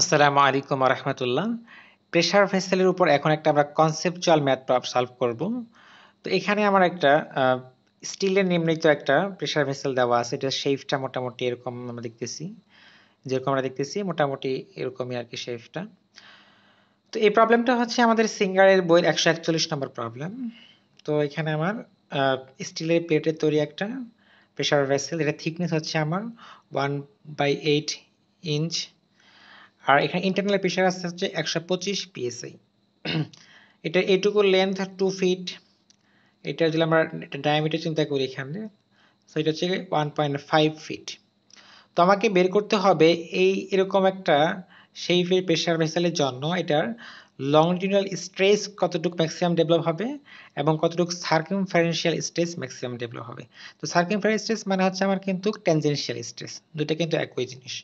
আসসালামু আলাইকুম রহমতুল্লাহ প্রেশার ভেসেলের উপর এখন একটা আমরা কনসেপচুয়াল ম্যাথ সলভ করব তো এখানে আমার একটা স্টিলের নিম্নিত একটা প্রেশার ভেসেল দেওয়া আছে এটা শেফটা মোটামুটি এরকম আমরা দেখতেছি যেরকম আমরা দেখতেছি মোটামুটি এরকমই আর কি শেফটা তো এই প্রবলেমটা হচ্ছে আমাদের সিঙ্গারের বইয়ের একশো একচল্লিশ নম্বর প্রবলেম তো এখানে আমার স্টিলের প্লেটের তৈরি একটা প্রেশার ভেসেল এটা থিকনেস হচ্ছে আমার ওয়ান বাই এইট ইঞ্চ আর এখানে ইন্টারনাল প্রেশার আছে হচ্ছে একশো পঁচিশ পিএসআই এটা এটুকু লেন্থ টু ফিট এটা যদি আমরা ডায়ামিটার চিন্তা করি এখানে সো এটা হচ্ছে ওয়ান পয়েন্ট ফাইভ ফিট তো আমাকে বের করতে হবে এই এরকম একটা শেইফের প্রেশার ভেসেলের জন্য এটার লংটিনিউল স্ট্রেস কতটুকু ম্যাক্সিমাম ডেভেলপ হবে এবং কতটুকু সার্কিমফারেন্সিয়াল স্ট্রেস ম্যাক্সিমাম ডেভেলপ হবে তো সার্কিমফারেন্সিয়াল স্ট্রেস মানে হচ্ছে আমার কিন্তু টেনজেন্সিয়াল স্ট্রেস দুটো কিন্তু একই জিনিস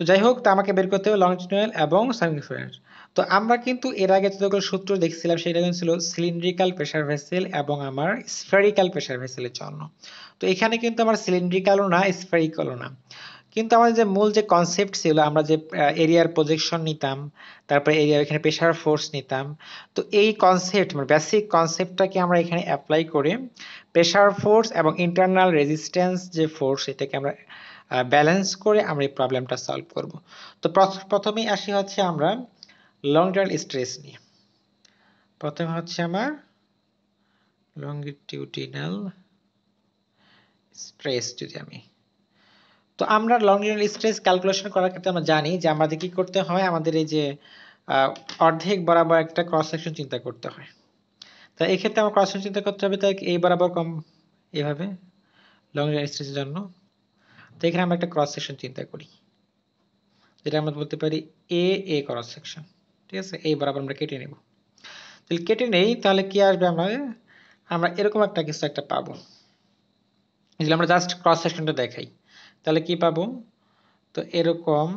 তো যাই হোক আমাকে বের করতে হবে লংজিটিউডিনাল এবং সার্কুলার তো আমরা কিন্তু এর আগে যতগুলো সূত্র দেখছিলাম সেটা কিন্তু ছিল সিলিন্ড্রিক্যাল প্রেসার ভেসেল এবং আমার স্ফেরিক্যাল প্রেসার ভেসেলের জন্য তো এখানে কিন্তু আমার সিলিন্ড্রিক্যালও না স্ফেরিক্যালও না কিন্তু আমাদের যে মূল যে কনসেপ্ট ছিল আমরা যে এরিয়ার প্রজেকশন নিতাম তারপরে এরিয়ার এখানে প্রেশার ফোর্স নিতাম তো এই কনসেপ্ট মানে বেসিক কনসেপ্টটাকে আমরা এখানে অ্যাপ্লাই করে প্রেশার ফোর্স এবং ইন্টারনাল রেজিস্ট্যান্স যে ফোর্স এটাকে আমরা ব্যালেন্স করে আমরা এই প্রবলেমটা সলভ করব তো প্রথমেই আসি হচ্ছে আমরা লং টার্ম স্ট্রেস নিয়ে প্রথমে হচ্ছে আমার লংগিটিউডিনাল স্ট্রেস যদি আমি তো আমরা লংগিটিউডিনাল স্ট্রেস ক্যালকুলেশন করার ক্ষেত্রে আমরা জানি যে আমাদের কি করতে হয় আমাদের এই যে অর্ধেক বরাবর একটা ক্রস সেকশন চিন্তা করতে হয় তো এক্ষেত্রে আমার ক্রস সেকশন চিন্তা করতে হবে তাই এই বরাবর কম এভাবে লংগিটিউডিনাল স্ট্রেসের জন্য তো এখানে আমরা একটা ক্রস সেকশন চিন্তা করি যেটা আমরা বলতে পারি এ এ ক্রস সেকশন ঠিক আছে এই বরাবর আমরা কেটে নেব তাহলে কেটে নেই তাহলে কি আসবে আমরা আমরা এরকম একটা কিছু একটা পাবো যদি আমরা জাস্ট ক্রস সেকশনটা দেখাই তাহলে কি পাবো তো এরকম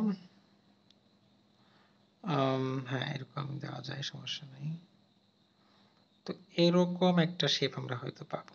হ্যাঁ এরকম দেওয়া যায় সমস্যা নেই তো এরকম একটা শেপ আমরা হয়তো পাবো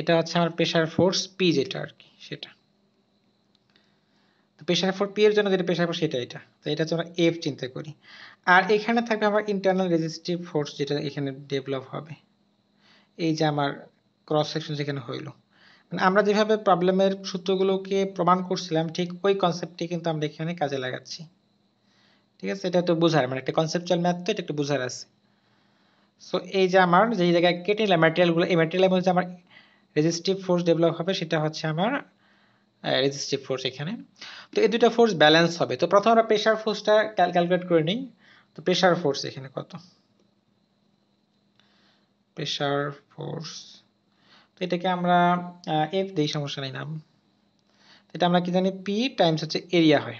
এটা হচ্ছে আমার প্রেশার ফোর্স পি যেটা আর কি সেটা তো প্রেশার ফোর্স পি এর জন্য যেটা প্রেশার ফোর্স সেটা এটা তো এটা হচ্ছে আমরা এফ চিন্তা করি আর এখানে থাকবে আমার ইন্টারনাল রেজিস্টিভ ফোর্স যেটা এখানে ডেভেলপ হবে এই যে আমার ক্রস সেকশন যেখানে হইলো মানে আমরা যেভাবে প্রবলেমের সূত্রগুলোকে প্রমাণ করছিলাম ঠিক ওই কনসেপ্টটি কিন্তু আমরা এখানে কাজে লাগাচ্ছি ঠিক আছে এটা তো বোঝার মানে একটা কনসেপচুয়াল ম্যাথ তো এটা একটু বোঝার আছে সো এই যে আমার যে জায়গায় কেটে নিলাম ম্যাটেরিয়ালগুলো এই ম্যাটেরিয়ালের মধ্যে আমার রেজিস্টিভ ফোর্স ডেভেলপ হবে সেটা হচ্ছে আমার রেজিস্টিভ ফোর্স এখানে তো এই দুটো ফোর্স ব্যালেন্স হবে তো প্রথম আমরা প্রেশার ফোর্সটা ক্যালকুলেট করে নিই তো প্রেশার ফোর্স এখানে কত প্রেশার ফোর্স তো এটাকে আমরা এফ দিই সমস্যা নেই নাম এটা আমরা কি জানি পি টাইমস হচ্ছে এরিয়া হয়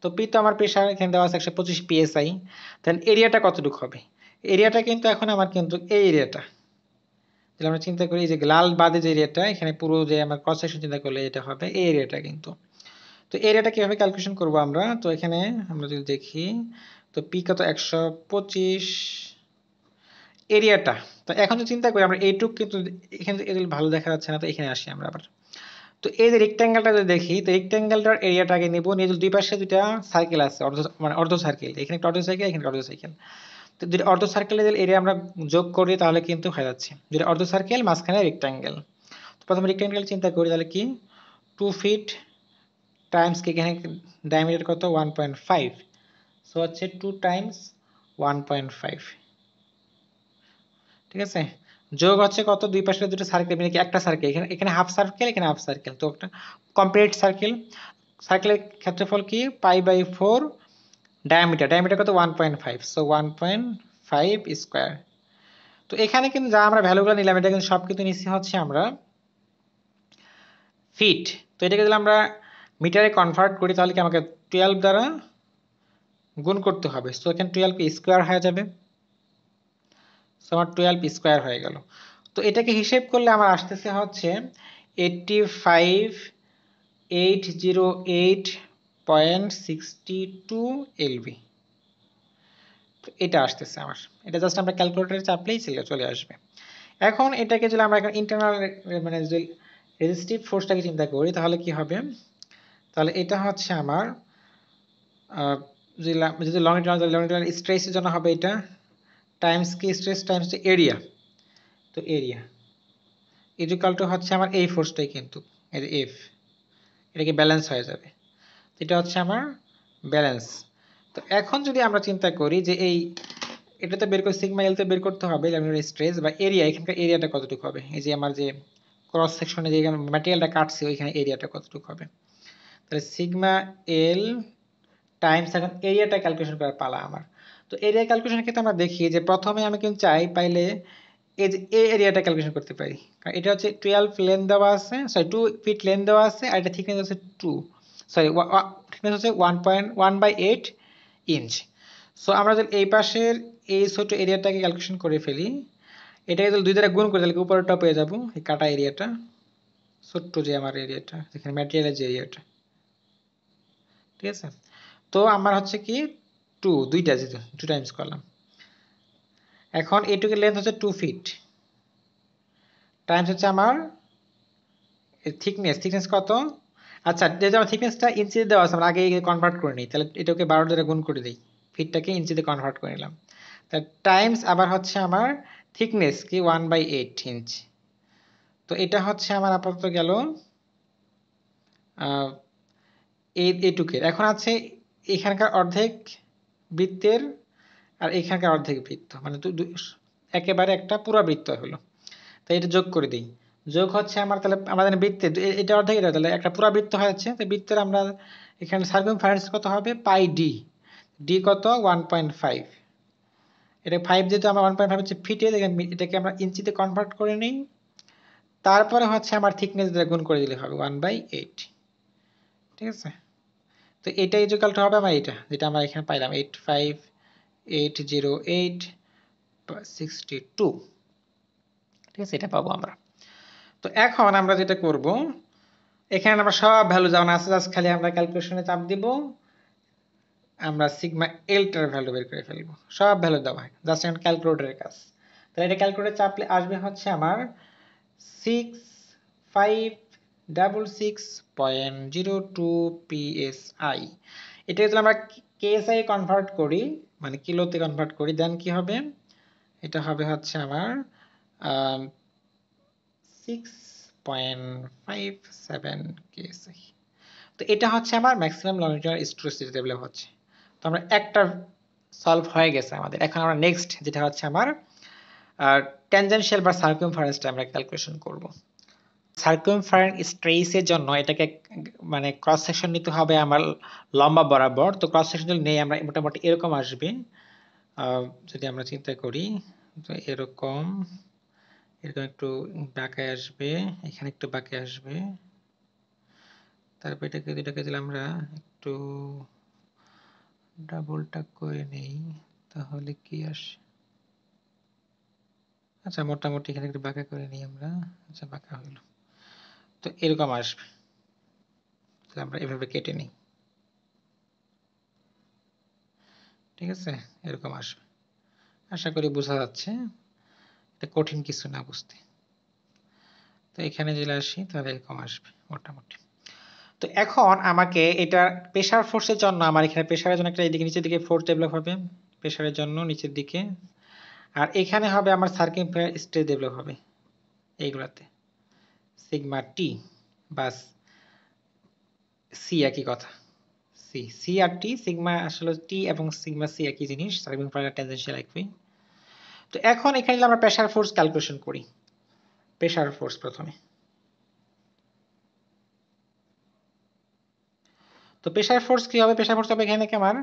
তো পি তো আমার প্রেশার এখানে দেওয়া আছে একশো পঁচিশ পিএসআই দেন এরিয়াটা কতটুকু হবে এরিয়াটা কিন্তু এখন আমার কিন্তু এই এরিয়াটা তাহলে আমরা চিন্তা করি যে লাল বাদে যে এরিয়াটা এখানে পুরো যে আমার ক্রস সেকশন চিন্তা করলে এটা হবে এই এরিয়াটা কিন্তু তো এরিয়াটা কিভাবে ক্যালকুলেশন করব আমরা তো এখানে আমরা যদি দেখি তো পি কত একশো পঁচিশ এরিয়াটা তো এখন চিন্তা করি আমরা এইটুক কিন্তু এখানে এগুলো ভালো দেখা যাচ্ছে না তো এখানে আসি আমরা আবার তো এই যে রেক্ট্যাঙ্গেলটা যদি দেখি তো রেক্ট্যাঙ্গেলটার আগে নেবো নিয়ে দুই পাশে দুইটা সার্কেল আছে অর্ধ মানে অর্ধ সার্কেল এখানে একটা অর্ধ সাইকেল এখানে অর্ধ সাইকেল যদি অর্ধ সার্কেলের এরিয়া আমরা যোগ করি তাহলে কিন্তু হয়ে যাচ্ছে যদি অর্ধ সার্কেল মাঝখানে রেক্ট্যাঙ্গেল তো প্রথমে রেক্ট্যাঙ্গেল চিন্তা করি তাহলে কি টু ফিট টাইমস কি এখানে ডায়ামিটার কত ওয়ান পয়েন্ট ফাইভ সো হচ্ছে two times one point five ঠিক আছে যোগ হচ্ছে কত দুই পাশে দুটো সার্কেল মানে কি একটা সার্কেল এখানে এখানে হাফ সার্কেল এখানে হাফ সার্কেল তো একটা কমপ্লিট সার্কেল সার্কেলের ক্ষেত্রফল কি pi by four diameter diameter কত one point five so one point five square তো এখানে কিন্তু যা আমরা ভ্যালুগুলো নিলাম এটা কিন্তু সব কিন্তু নিচ্ছি হচ্ছে আমরা ফিট তো এটাকে যদি আমরা মিটারে কনভার্ট করি তাহলে কি আমাকে টুয়েলভ দ্বারা গুণ করতে হবে সো এখানে টুয়েলভ স্কোয়ার হয়ে যাবে সো আমার টুয়েলভ স্কোয়ার হয়ে গেল তো এটাকে হিসেব করলে আমার আসতেছে হচ্ছে eighty five eight zero eight point sixty two LB তো এটা আসতেছে আমার এটা জাস্ট আমরা ক্যালকুলেটারে চাপলেই চলে আসবে এখন এটাকে যদি আমরা এখন ইন্টারনাল মানে যদি রেজিস্টিভ ফোর্সটাকে চিন্তা করি তাহলে কি হবে তাহলে এটা হচ্ছে আমার যদি লং ইন্টারনাল লং ইন্টারনাল স্ট্রেসের জন্য হবে এটা টাইমস কি স্ট্রেস টাইমস এরিয়া তো এরিয়া ইজুকাল টু হচ্ছে আমার এই ফোর্সটাই কিন্তু এফ এটাকে ব্যালেন্স হয়ে যাবে এটা হচ্ছে আমার ব্যালেন্স তো এখন যদি আমরা চিন্তা করি যে এই এটা তো বের করে সিগমা এল তো বের করতে হবে আমার স্ট্রেস বা এরিয়া এখানকার এরিয়াটা কতটুকু হবে এই যে আমার যে ক্রস সেকশনে যে ম্যাটেরিয়ালটা কাটছে ওইখানে এরিয়াটা কতটুকু হবে তাহলে সিগমা এল টাইমস এখন এরিয়াটা ক্যালকুলেশন করার পালা আমার তো এরিয়া ক্যালকুলেশন ক্ষেত্রে আমরা দেখি যে প্রথমে আমি কিন্তু চাই পাইলে এই যে এই এরিয়াটা ক্যালকুলেশন করতে পারি কারণ এটা হচ্ছে টুয়েলভ লেন দেওয়া আছে সরি টু ফিট লেন দেওয়া আছে আর এটা থিকনেস আছে টু সরি থিকনেস হচ্ছে one point one by eight inch so আমরা যদি এই পাশের এই ছোট এরিয়াটাকে ক্যালকুলেশন করে ফেলি এটাকে যদি দুই দ্বারা গুণ করে তাহলে উপরেরটা পেয়ে যাবো এই কাটা এরিয়াটা ছোট্ট যে আমার এরিয়াটা যেখানে ম্যাটেরিয়ালের যে এরিয়াটা ঠিক আছে তো আমার হচ্ছে কি টু দুইটা যেহেতু টু টাইমস করলাম এখন এটুকের লেন্থ হচ্ছে টু ফিট টাইমস হচ্ছে আমার থিকনেস থিকনেস কত আচ্ছা যেটা আমার থিকনেসটা ইঞ্চিতে দেওয়া আছে আমরা আগে কনভার্ট করে নিই তাহলে এটাকে বারো দ্বারা গুণ করে দিই ফিটটাকে ইঞ্চিতে কনভার্ট করে নিলাম তা টাইমস আবার হচ্ছে আমার থিকনেস কি ওয়ান বাই এইট ইঞ্চ তো এটা হচ্ছে আমার আপাতত গেল এটুকের এখন আছে এখানকার অর্ধেক বৃত্তের আর এখানকার অর্ধেক বৃত্ত মানে একেবারে একটা পুরা বৃত্ত হলো তাই এটা যোগ করে দিই যোগ হচ্ছে আমার তাহলে আমাদের বৃত্তে এটা অর্ধেক এটা তাহলে একটা পুরা বৃত্ত হয়েছে তো বৃত্তের আমরা এখানে সার্কুম কত হবে পাই ডি ডি কত ওয়ান পয়েন্ট ফাইভ এটা ফাইভ যেহেতু আমার ওয়ান পয়েন্ট ফাইভ হচ্ছে ফিটে এটাকে আমরা ইঞ্চিতে কনভার্ট করে নিই তারপরে হচ্ছে আমার থিকনেস দ্বারা গুণ করে দিলে হবে ওয়ান বাই এইট ঠিক আছে তো এটা ইজুকালটা হবে আমার এটা যেটা আমরা এখানে পাইলাম eight five eight zero eight sixty two ঠিক আছে এটা পাবো আমরা তো এখন আমরা যেটা করব এখানে আমরা সব ভ্যালু যেমন আছে জাস্ট খালি আমরা ক্যালকুলেশনে চাপ দিব আমরা সিগমা এলটার ভ্যালু বের করে ফেলব সব ভ্যালু দেওয়া হয় জাস্ট এখন ক্যালকুলেটারের কাজ তাহলে এটা ক্যালকুলেটার চাপলে আসবে হচ্ছে আমার six five double six point zero two PSI এটা যদি আমরা কেএসআই কনভার্ট করি মানে কিলোতে কনভার্ট করি দেন কি হবে এটা হবে হচ্ছে আমার 6.57 কেএসআই তো এটা হচ্ছে আমার ম্যাক্সিমাম লংজিটিউডাল স্টোরেসিটি ডেভেলপ হচ্ছে তো আমরা একটা সলভ হয়ে গেছে আমাদের এখন আমরা নেক্সট যেটা হচ্ছে আমার ট্যানজেনশিয়াল বা সার্কুমফারেন্সটা আমরা ক্যালকুলেশন করব সার্কুমফারেন্স স্ট্রেসের জন্য এটাকে মানে ক্রস সেকশন নিতে হবে আমার লম্বা বরাবর তো ক্রস সেকশন যদি নেই আমরা মোটামুটি এরকম আসবে যদি আমরা চিন্তা করি তো এরকম এরকম একটু বাঁকায় আসবে এখানে একটু বাঁকায় আসবে তারপর এটাকে এটাকে যদি আমরা একটু ডাবলটা করে নেই তাহলে কি আসে আচ্ছা মোটামুটি এখানে একটু বাঁকা করে নিই আমরা আচ্ছা বাঁকা হইল তো এরকম আসবে তাহলে আমরা এভাবে কেটে নিই ঠিক আছে এরকম আসবে আশা করি বোঝা যাচ্ছে এটা কঠিন কিছু না বুঝতে তো এখানে যেটা আসি তাহলে এরকম আসবে মোটামুটি তো এখন আমাকে এটা প্রেশার ফোর্সের জন্য আমার এখানে প্রেশারের জন্য একটা এদিকে নিচের দিকে ফোর্স ডেভেলপ হবে প্রেশারের জন্য নিচের দিকে আর এখানে হবে আমার সার্কিং স্ট্রেস ডেভেলপ হবে এইগুলাতে সিগমা টি বাস সি একই কথা C C R T sigma আসলে টি এবং সিগমা সি একই জিনিস সার্কিম একই তো এখন এখানে আমরা প্রেশার ফোর্স ক্যালকুলেশন করি প্রেশার ফোর্স প্রথমে তো প্রেশার ফোর্স কি হবে প্রেশার ফোর্স হবে এখানে কি আমার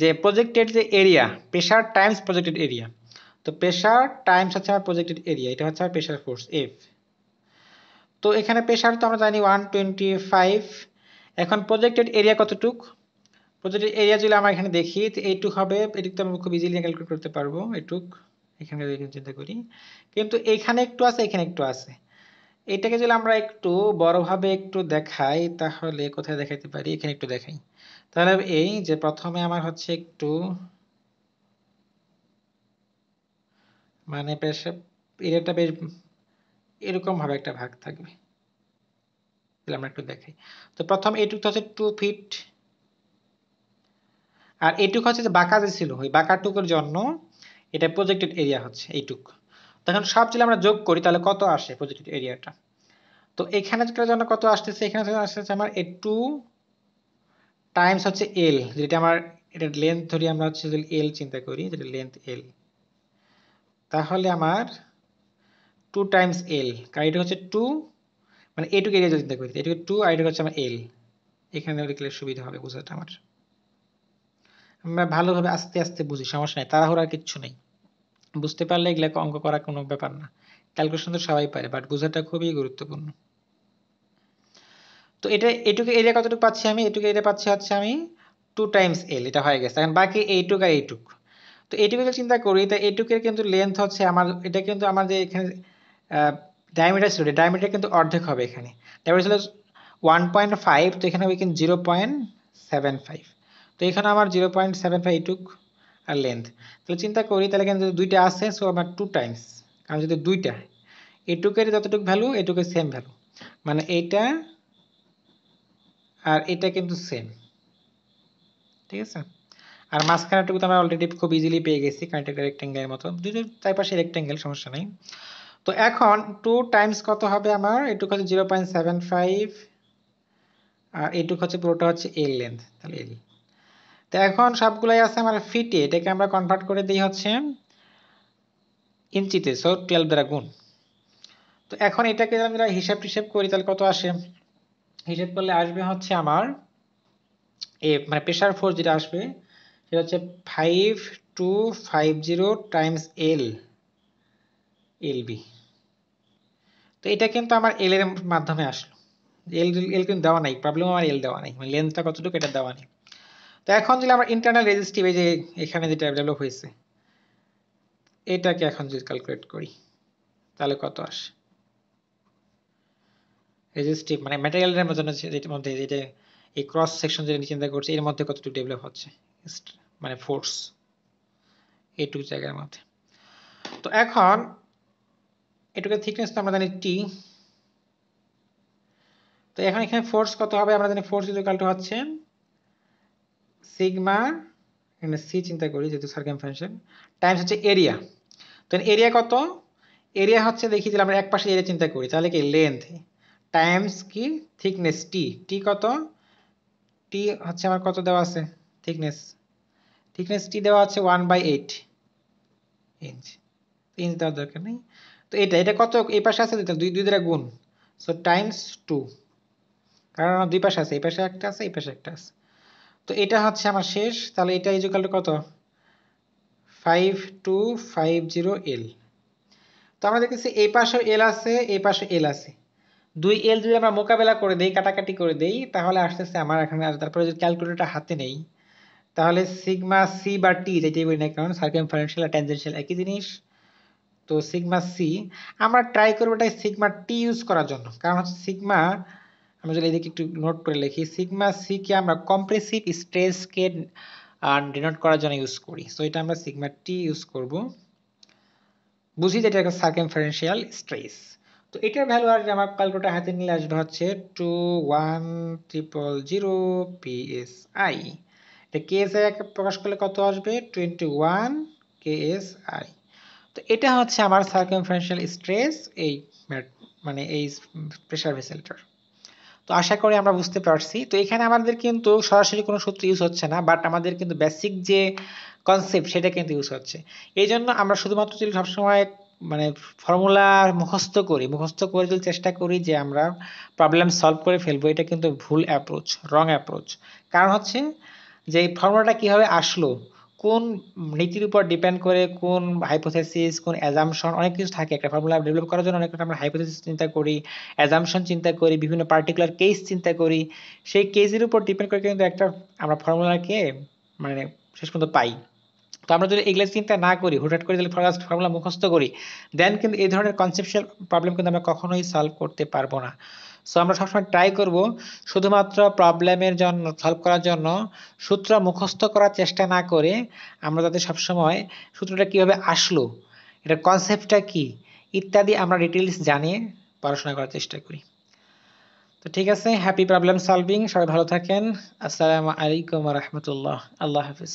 যে প্রজেক্টেড যে area pressure times projected area তো প্রেশার টাইমস হচ্ছে আমার প্রজেক্টেড এরিয়া এটা হচ্ছে আমার প্রেশার ফোর্স এফ তো এখানে প্রেশার তো আমরা জানি ওয়ান টোয়েন্টি ফাইভ এখন প্রজেক্টেড এরিয়া কতটুক প্রজেক্টেড এরিয়া যদি আমরা এখানে দেখি তো এইটুক হবে এটুক তো আমরা খুব ইজিলি ক্যালকুলেট করতে পারবো এটুক এখানে চিন্তা করি কিন্তু এখানে একটু আছে এখানে একটু আছে এটাকে যদি আমরা একটু বড়ভাবে একটু দেখাই তাহলে কোথায় দেখাইতে পারি এখানে একটু দেখাই তাহলে এই যে প্রথমে আমার হচ্ছে একটু মানে বেশ এটা বেশ এরকম ভাবে একটা ভাগ থাকবে আমরা একটু দেখাই তো প্রথম এটুকু হচ্ছে টু ফিট আর এটুকু হচ্ছে যে বাঁকা যে ছিল ওই বাঁকাটুকুর জন্য এটা প্রজেক্টেড এরিয়া হচ্ছে এইটুক তখন সব যদি আমরা যোগ করি তাহলে কত আসে প্রজেক্টেড এরিয়াটা তো এখানে জন্য কত আসতেছে এখানে আসতেছে আমার এ টু টাইমস হচ্ছে এল যেটা আমার এটা লেন্থ ধরি আমরা হচ্ছে যদি এল চিন্তা করি যেটা লেন্থ এল তাহলে আমার টু টাইমস এল কারণ এটা হচ্ছে টু মানে এটুকু এরিয়া চিন্তা করি এটুকু টু আর এটা হচ্ছে আমার এল এখানে লিখলে সুবিধা হবে বোঝাটা আমার আমরা ভালোভাবে আস্তে আস্তে বুঝি সমস্যা নেই তাড়াহুড়ার কিচ্ছু নেই বুঝতে পারলে এগুলা অঙ্ক করা কোনো ব্যাপার না ক্যালকুলেশন তো সবাই পারে বাট বোঝাটা খুবই গুরুত্বপূর্ণ তো এটা এটুকু এরিয়া কতটুকু পাচ্ছি আমি এটুকু এরিয়া পাচ্ছি হচ্ছে আমি টু টাইমস এল এটা হয়ে গেছে এখন বাকি এইটুক আর এইটুক তো এইটুকু চিন্তা করি তো এটুকের কিন্তু লেন্থ হচ্ছে আমার এটা কিন্তু আমার যে এখানে ডায়ামিটার ছিল ডায়ামিটার কিন্তু অর্ধেক হবে এখানে ডায়ামিটার ছিল ওয়ান পয়েন্ট ফাইভ তো এখানে হবে কিন্তু জিরো পয়েন্ট সেভেন ফাইভ তো এখানে আমার জিরো পয়েন্ট সেভেন ফাইভ এইটুক আর লেন্থ তাহলে চিন্তা করি তাহলে কিন্তু দুইটা আছে সো আমার টু টাইমস কারণ যদি দুইটা এটুকের যতটুকু ভ্যালু এটুকের সেম ভ্যালু মানে এইটা আর এটা কিন্তু সেম ঠিক আছে আর মাঝখানেটুকু তো আমরা অলরেডি খুব ইজিলি পেয়ে গেছি কারণ একটা রেক্টেঙ্গেলের মতো দুটো চার পাশে রেক্টেঙ্গেল সমস্যা নেই তো এখন টু টাইমস কত হবে আমার এটুকু হচ্ছে জিরো পয়েন্ট সেভেন ফাইভ আর এটুকু হচ্ছে পুরোটা হচ্ছে এল লেন্থ তাহলে এল তো এখন সবগুলাই আছে আমার ফিটে এটাকে আমরা কনভার্ট করে দিই হচ্ছে ইঞ্চিতে সো টুয়েলভ দ্বারা গুণ তো এখন এটাকে যদি আমরা হিসাব টিসাব করি তাহলে কত আসে হিসাব করলে আসবে হচ্ছে আমার এ মানে প্রেশার ফোর্স যেটা আসবে সেটা হচ্ছে five two five zero times L B তো এটা কিন্তু আমার এল এর মাধ্যমে আসলো এল এল কিন্তু দেওয়া নাই প্রবলেম আমার এল দেওয়া নাই মানে লেন্থটা কতটুকু এটা দেওয়া নেই তো এখন যদি আমরা ইন্টারনাল রেজিস্টিভ এই যে এখানে যেটা ডেভেলপ হয়েছে এটাকে এখন যদি ক্যালকুলেট করি তাহলে কত আসে রেজিস্টিভ মানে ম্যাটেরিয়ালের মধ্যে মধ্যে যেটা এই ক্রস সেকশন যেটা চিন্তা করছে এর মধ্যে কতটুকু ডেভেলপ হচ্ছে মানে ফোর্স এইটুকু জায়গার মধ্যে তো এখন এটুকু থিকনেস তো আমরা জানি টি তো এখন এখানে ফোর্স কত হবে আমরা জানি ফোর্স ইকুয়াল টু হচ্ছে সিগমা এখানে সি চিন্তা করি যেহেতু সার্কেমফারেন্সের টাইমস হচ্ছে এরিয়া তো এরিয়া কত এরিয়া হচ্ছে দেখি যে আমরা এক পাশে এরিয়া চিন্তা করি তাহলে কি লেন্থ টাইমস কি থিকনেস টি টি কত টি হচ্ছে আমার কত দেওয়া আছে থিকনেস থিকনেস টি দেওয়া আছে one by eight inch inch দেওয়ার দরকার নেই তো এটা এটা কত এই পাশে আছে দুই দুই দ্বারা গুণ সো টাইমস টু কারণ দুই পাশে আছে এই পাশে একটা আছে এই পাশে একটা আছে তো এটা হচ্ছে আমার শেষ তাহলে এটা ইজুকাল কত five two five zero L তো আমরা দেখতেছি এই পাশে এল আছে এই পাশে এল আছে দুই এল যদি আমরা মোকাবেলা করে দেই কাটাকাটি করে দেই তাহলে আসতেছে আমার এখানে আর তারপরে যদি ক্যালকুলেটরটা হাতে নেই তাহলে সিগমা সি বা টি যেটাই বলি না কারণ সার্কেম আর ট্যানজেন্সিয়াল একই জিনিস তো সিগমা সি আমরা ট্রাই করবো এটাই সিগমা টি ইউজ করার জন্য কারণ হচ্ছে সিগমা আমি যদি এদিকে একটু নোট করে লিখি সিগমা সিকে আমরা কম্প্রেসিভ স্ট্রেসকে ডিনোট করার জন্য ইউজ করি সো এটা আমরা সিগমা টি ইউজ করব বুঝি যে এটা একটা সার্কেমফারেন্সিয়াল স্ট্রেস তো এটার ভ্যালু আর আমার ক্যালকুলেটার হাতে নিলে আসবে হচ্ছে two one triple zero I এটা কেএসআই প্রকাশ করলে কত আসবে টোয়েন্টি ওয়ান আই তো এটা হচ্ছে আমার সার্কেমফারেন্সিয়াল স্ট্রেস এই মানে এই প্রেশার ভেসেলটার তো আশা করি আমরা বুঝতে পারছি তো এখানে আমাদের কিন্তু সরাসরি কোনো সূত্র ইউজ হচ্ছে না বাট আমাদের কিন্তু বেসিক যে কনসেপ্ট সেটা কিন্তু ইউজ হচ্ছে এই জন্য আমরা শুধুমাত্র যদি সবসময় মানে ফর্মুলা মুখস্থ করি মুখস্থ করে যদি চেষ্টা করি যে আমরা প্রবলেম সলভ করে ফেলবো এটা কিন্তু ভুল অ্যাপ্রোচ রং অ্যাপ্রোচ কারণ হচ্ছে যে এই ফর্মুলাটা কীভাবে আসলো কোন নীতির উপর ডিপেন্ড করে কোন হাইপোথেসিস কোন অ্যাজামশন অনেক কিছু থাকে একটা ফর্মুলা ডেভেলপ করার জন্য অনেক আমরা হাইপোথেসিস চিন্তা করি অ্যাজামশন চিন্তা করি বিভিন্ন পার্টিকুলার কেস চিন্তা করি সেই কেসের উপর ডিপেন্ড করে কিন্তু একটা আমরা ফর্মুলাকে মানে শেষ পর্যন্ত পাই তো আমরা যদি এগুলো চিন্তা না করি হুটহাট করে যদি ফর্মুলা মুখস্থ করি দেন কিন্তু এই ধরনের কনসেপচুয়াল প্রবলেম কিন্তু আমরা কখনোই সলভ করতে পারবো না সো আমরা সবসময় ট্রাই করব শুধুমাত্র প্রবলেমের জন্য সলভ করার জন্য সূত্র মুখস্থ করার চেষ্টা না করে আমরা যাতে সবসময় সূত্রটা কিভাবে আসলো এটা কনসেপ্টটা কি ইত্যাদি আমরা ডিটেলস জানিয়ে পড়াশোনা করার চেষ্টা করি তো ঠিক আছে হ্যাপি প্রবলেম সলভিং সবাই ভালো থাকেন আসসালামু আলাইকুম রহমতুল্লাহ আল্লাহ হাফিজ